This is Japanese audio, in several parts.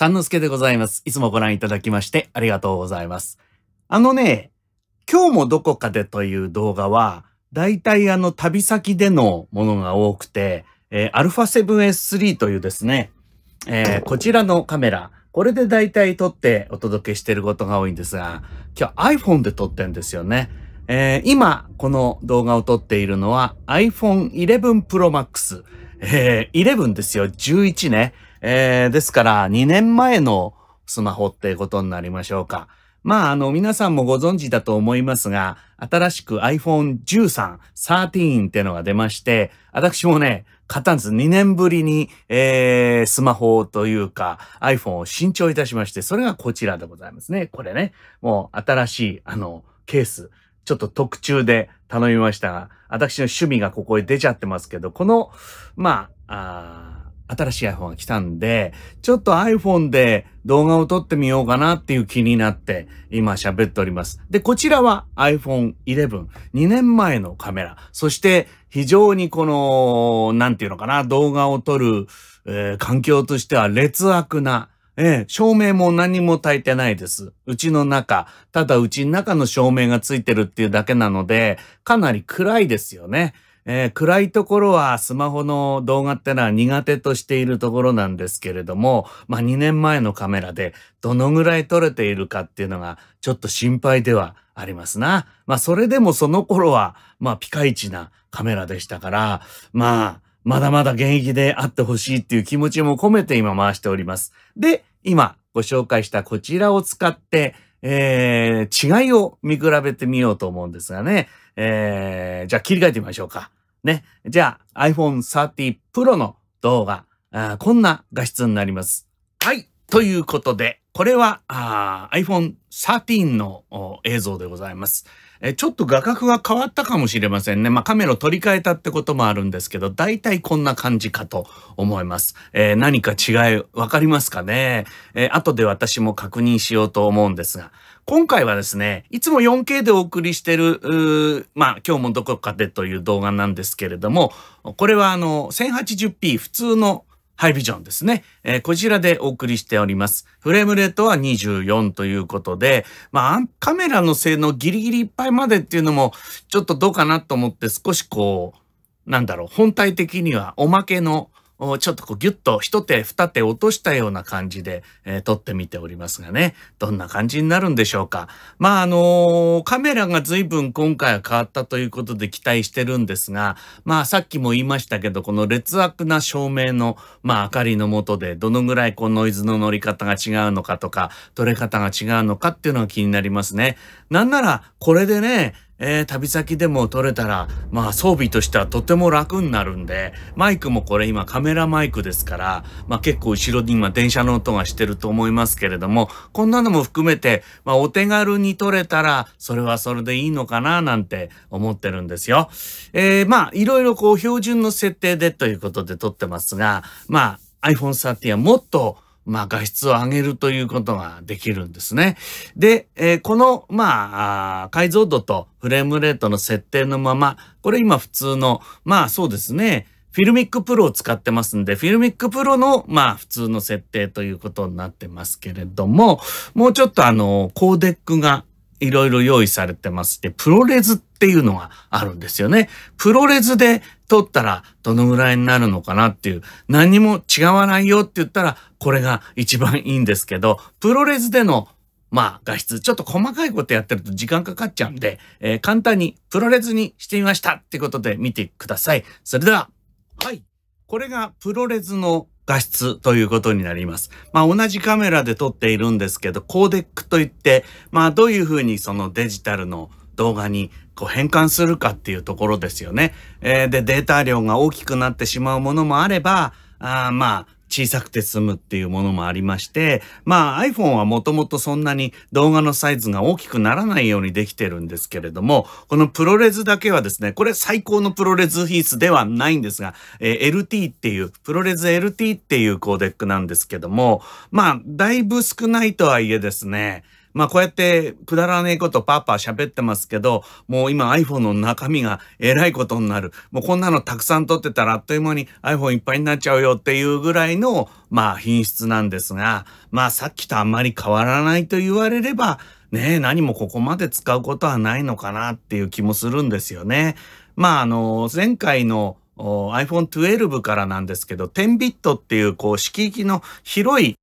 三之助でございます。いつもご覧いただきましてありがとうございます。あのね、今日もどこかでという動画は、大体あの旅先でのものが多くて、えー、α7S3 というですね、えー、こちらのカメラ、これで大体撮ってお届けしてることが多いんですが、今日 iPhone で撮ってんですよね。えー、今、この動画を撮っているのは iPhone 11 Pro Max。えー、11ですよ。11ね。えー、ですから、2年前のスマホってことになりましょうか。まあ、あの、皆さんもご存知だと思いますが、新しく iPhone 13、13ってのが出まして、私もね、買ったんです。2年ぶりに、えー、スマホというか、iPhone を新調いたしまして、それがこちらでございますね。これね、もう新しい、あの、ケース。ちょっと特注で頼みましたが、私の趣味がここへ出ちゃってますけど、この、まあ、あ新しい iPhone が来たんで、ちょっと iPhone で動画を撮ってみようかなっていう気になって今喋っております。で、こちらは iPhone 11、2年前のカメラ。そして非常にこの、なんていうのかな、動画を撮る、えー、環境としては劣悪な、え照明も何も焚いてないです。うちの中。ただうちの中の照明がついてるっていうだけなので、かなり暗いですよね。えー、暗いところはスマホの動画ってのは苦手としているところなんですけれども、まあ2年前のカメラでどのぐらい撮れているかっていうのがちょっと心配ではありますな。まあそれでもその頃はまあピカイチなカメラでしたから、まあまだまだ現役であってほしいっていう気持ちも込めて今回しております。で、今ご紹介したこちらを使って、えー、違いを見比べてみようと思うんですがね。えー、じゃあ切り替えてみましょうか。ね。じゃあ iPhone 30 Pro の動画、こんな画質になります。はい。ということで、これはあ iPhone 13の映像でございます。えちょっと画角が変わったかもしれませんね。まあ、カメラを取り替えたってこともあるんですけど、大体こんな感じかと思います。えー、何か違いわかりますかねえー、後で私も確認しようと思うんですが、今回はですね、いつも 4K でお送りしてる、まあ、今日もどこかでという動画なんですけれども、これはあの、1080p 普通のハイビジョンですね。えー、こちらでお送りしております。フレームレートは24ということで、まあ、カメラの性能ギリギリいっぱいまでっていうのも、ちょっとどうかなと思って少しこう、なんだろう、本体的にはおまけのちょっとこうギュッと一手二手落としたような感じで、えー、撮ってみておりますがね、どんな感じになるんでしょうか。まああのー、カメラが随分今回は変わったということで期待してるんですが、まあさっきも言いましたけど、この劣悪な照明の、まあ明かりの下でどのぐらいこうノイズの乗り方が違うのかとか、撮れ方が違うのかっていうのが気になりますね。なんならこれでね、えー、旅先でも撮れたら、まあ装備としてはとても楽になるんで、マイクもこれ今カメラマイクですから、まあ結構後ろに今電車の音がしてると思いますけれども、こんなのも含めて、まあお手軽に撮れたら、それはそれでいいのかななんて思ってるんですよ。えー、まあいろいろこう標準の設定でということで撮ってますが、まあ iPhone 13はもっとまあ、画質を上げるということができるんですね。で、えー、この、まあ解像度とフレームレートの設定のまま、これ今普通の、まあそうですね、フィルミックプロを使ってますんで、フィルミックプロの、まあ、普通の設定ということになってますけれども、もうちょっとあの、コーデックがいろいろ用意されてまして、プロレズっていうのがあるんですよね。プロレズで取ったらどのぐらいになるのかなっていう、何も違わないよって言ったら、これが一番いいんですけど、プロレスでのまあ画質、ちょっと細かいことやってると時間かかっちゃうんで、えー、簡単にプロレスにしてみましたってことで見てください。それでは、はい。これがプロレスの画質ということになります。まあ同じカメラで撮っているんですけど、コーデックといって、まあどういうふうにそのデジタルの動画にこう変換するかっていうところですよね。えー、で、データ量が大きくなってしまうものもあれば、あまあ、小さくて済むっていうものもありまして、まあ iPhone はもともとそんなに動画のサイズが大きくならないようにできてるんですけれども、このプロレスだけはですね、これ最高のプロレス品質ではないんですが、えー、LT っていう、プロレス LT っていうコーデックなんですけども、まあだいぶ少ないとはいえですね、まあこうやってくだらねえことパーパー喋ってますけど、もう今 iPhone の中身がえらいことになる。もうこんなのたくさん撮ってたらあっという間に iPhone いっぱいになっちゃうよっていうぐらいの、まあ品質なんですが、まあさっきとあんまり変わらないと言われれば、ねえ、何もここまで使うことはないのかなっていう気もするんですよね。まああの、前回の iPhone 12からなんですけど、10ビットっていうこう、色域の広い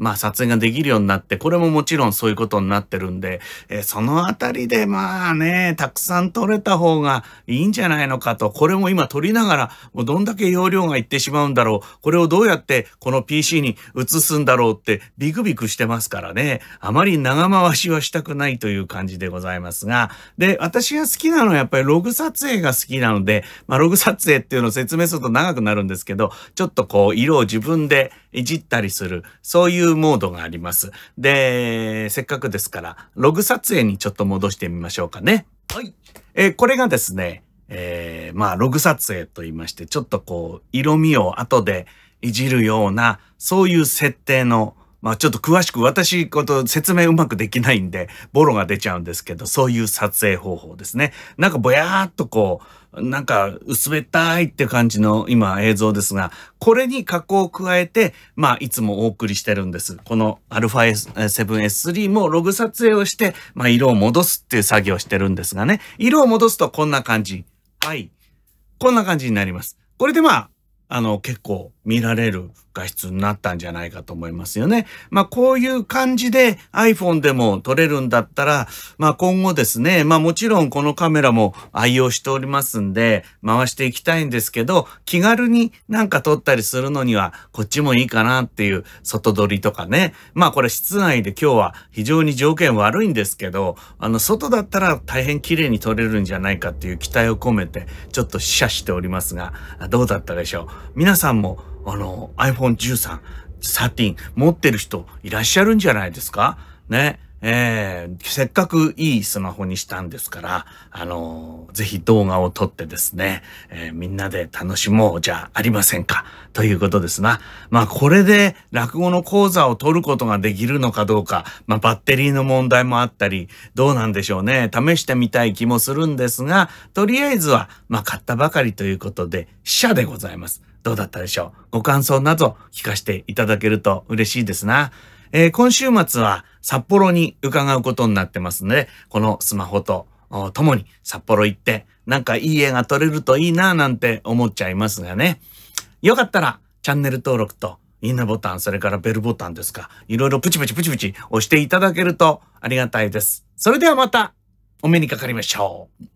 まあ撮影ができるようになって、これももちろんそういうことになってるんで、えそのあたりでまあね、たくさん撮れた方がいいんじゃないのかと、これも今撮りながら、もうどんだけ容量がいってしまうんだろう、これをどうやってこの PC に移すんだろうってビクビクしてますからね、あまり長回しはしたくないという感じでございますが、で、私が好きなのはやっぱりログ撮影が好きなので、まあログ撮影っていうのを説明すると長くなるんですけど、ちょっとこう色を自分でいじったりする、そういういモードがあります。で、せっかくですから、ログ撮影にちょっと戻してみましょうかね。はい。えー、これがですね、えー、まあ、ログ撮影と言いまして、ちょっとこう、色味を後でいじるような、そういう設定のまあちょっと詳しく私こと説明うまくできないんで、ボロが出ちゃうんですけど、そういう撮影方法ですね。なんかぼやーっとこう、なんか薄べったいって感じの今映像ですが、これに加工を加えて、まあいつもお送りしてるんです。この α7S3 もログ撮影をして、まあ色を戻すっていう作業をしてるんですがね。色を戻すとこんな感じ。はい。こんな感じになります。これでまあ、あの結構見られる画質になったんじゃないかと思いますよね。まあこういう感じで iPhone でも撮れるんだったら、まあ今後ですね、まあもちろんこのカメラも愛用しておりますんで、回していきたいんですけど、気軽になんか撮ったりするのにはこっちもいいかなっていう外撮りとかね。まあこれ室内で今日は非常に条件悪いんですけど、あの外だったら大変綺麗に撮れるんじゃないかっていう期待を込めて、ちょっと試写しておりますが、どうだったでしょう。皆さんもあの、iPhone13、13持ってる人いらっしゃるんじゃないですかね。えー、せっかくいいスマホにしたんですから、あのー、ぜひ動画を撮ってですね、えー、みんなで楽しもうじゃありませんか、ということですな。まあ、これで落語の講座を撮ることができるのかどうか、まあ、バッテリーの問題もあったり、どうなんでしょうね。試してみたい気もするんですが、とりあえずは、まあ、買ったばかりということで、死者でございます。どうだったでしょうご感想など聞かせていただけると嬉しいですな。えー、今週末は札幌に伺うことになってますので、このスマホと共に札幌行って、なんかいい絵が撮れるといいななんて思っちゃいますがね。よかったらチャンネル登録といいねボタン、それからベルボタンですか、いろいろプチプチプチプチ押していただけるとありがたいです。それではまたお目にかかりましょう。